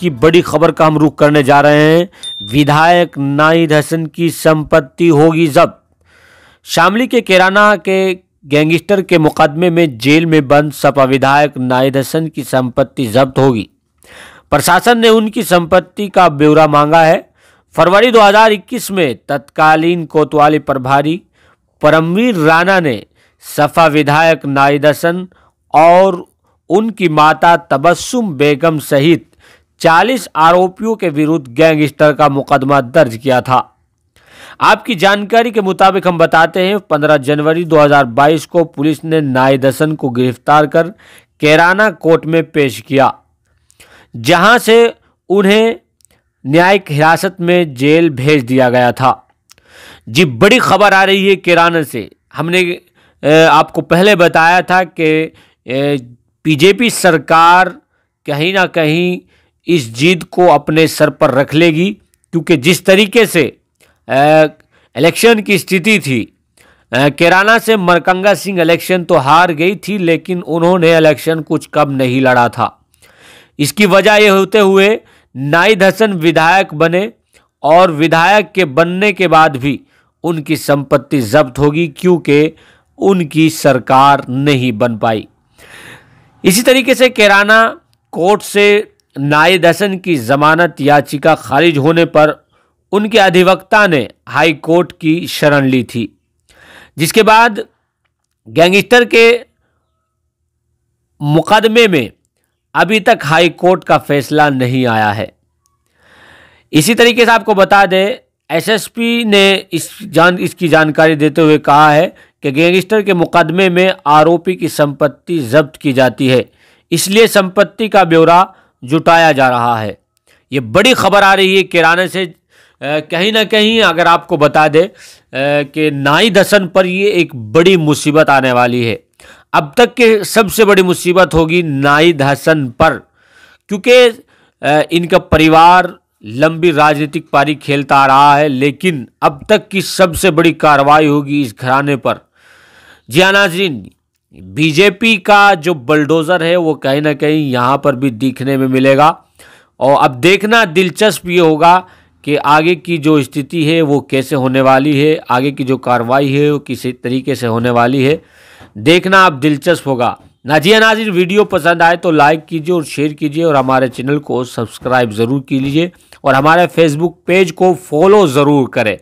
की बड़ी खबर का हम रुख करने जा रहे हैं विधायक नाहिद हसन की संपत्ति होगी जब्त शामली के केराना के गैंगस्टर के मुकदमे में जेल में बंद सपा विधायक नाहिद हसन की संपत्ति जब्त होगी प्रशासन ने उनकी संपत्ति का ब्यौरा मांगा है फरवरी 2021 में तत्कालीन कोतवाली प्रभारी परमवीर राणा ने सपा विधायक नाहिद हसन और उनकी माता तबस्सुम बेगम सहित 40 आरोपियों के विरुद्ध गैंगस्टर का मुकदमा दर्ज किया था आपकी जानकारी के मुताबिक हम बताते हैं 15 जनवरी 2022 को पुलिस ने नायदसन को गिरफ्तार कर केराना कोर्ट में पेश किया जहां से उन्हें न्यायिक हिरासत में जेल भेज दिया गया था जी बड़ी खबर आ रही है केराना से हमने आपको पहले बताया था कि बीजेपी सरकार कहीं ना कहीं इस जीत को अपने सर पर रख लेगी क्योंकि जिस तरीके से इलेक्शन की स्थिति थी केराना से मरकंगा सिंह इलेक्शन तो हार गई थी लेकिन उन्होंने इलेक्शन कुछ कम नहीं लड़ा था इसकी वजह यह होते हुए नाइद हसन विधायक बने और विधायक के बनने के बाद भी उनकी संपत्ति जब्त होगी क्योंकि उनकी सरकार नहीं बन पाई इसी तरीके से केराना कोर्ट से हसन की जमानत याचिका खारिज होने पर उनके अधिवक्ता ने हाई कोर्ट की शरण ली थी जिसके बाद गैंगस्टर के मुकदमे में अभी तक हाई कोर्ट का फैसला नहीं आया है इसी तरीके से आपको बता दें एसएसपी ने इस जान इसकी जानकारी देते हुए कहा है कि गैंगस्टर के मुकदमे में आरोपी की संपत्ति जब्त की जाती है इसलिए संपत्ति का ब्यौरा जुटाया जा रहा है ये बड़ी खबर आ रही है किराने से कहीं ना कहीं अगर आपको बता दे कि नाई दसन पर ये एक बड़ी मुसीबत आने वाली है अब तक के सबसे बड़ी मुसीबत होगी नाई दसन पर क्योंकि इनका परिवार लंबी राजनीतिक पारी खेलता आ रहा है लेकिन अब तक की सबसे बड़ी कार्रवाई होगी इस घराने पर जिया नाजरीन बीजेपी का जो बलडोज़र है वो कहीं ना कहीं यहाँ पर भी दिखने में मिलेगा और अब देखना दिलचस्प ये होगा कि आगे की जो स्थिति है वो कैसे होने वाली है आगे की जो कार्रवाई है वो किसी तरीके से होने वाली है देखना अब दिलचस्प होगा नाजिया नाजिर वीडियो पसंद आए तो लाइक कीजिए और शेयर कीजिए और हमारे चैनल को सब्सक्राइब ज़रूर कीजिए और हमारे फेसबुक पेज को फॉलो ज़रूर करें